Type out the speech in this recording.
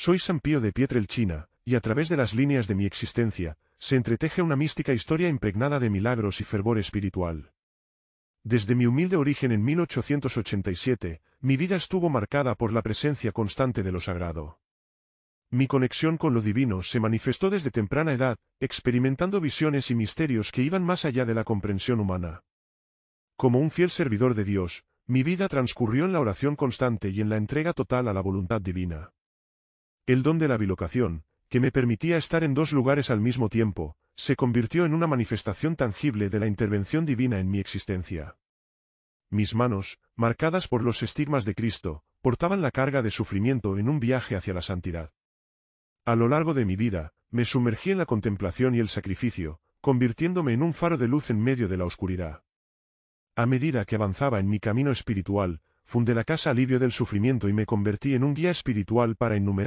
Soy San Pío de Pietrelchina, y a través de las líneas de mi existencia, se entreteje una mística historia impregnada de milagros y fervor espiritual. Desde mi humilde origen en 1887, mi vida estuvo marcada por la presencia constante de lo sagrado. Mi conexión con lo divino se manifestó desde temprana edad, experimentando visiones y misterios que iban más allá de la comprensión humana. Como un fiel servidor de Dios, mi vida transcurrió en la oración constante y en la entrega total a la voluntad divina. El don de la bilocación, que me permitía estar en dos lugares al mismo tiempo, se convirtió en una manifestación tangible de la intervención divina en mi existencia. Mis manos, marcadas por los estigmas de Cristo, portaban la carga de sufrimiento en un viaje hacia la santidad. A lo largo de mi vida, me sumergí en la contemplación y el sacrificio, convirtiéndome en un faro de luz en medio de la oscuridad. A medida que avanzaba en mi camino espiritual, fundé la casa alivio del sufrimiento y me convertí en un guía espiritual para innumerables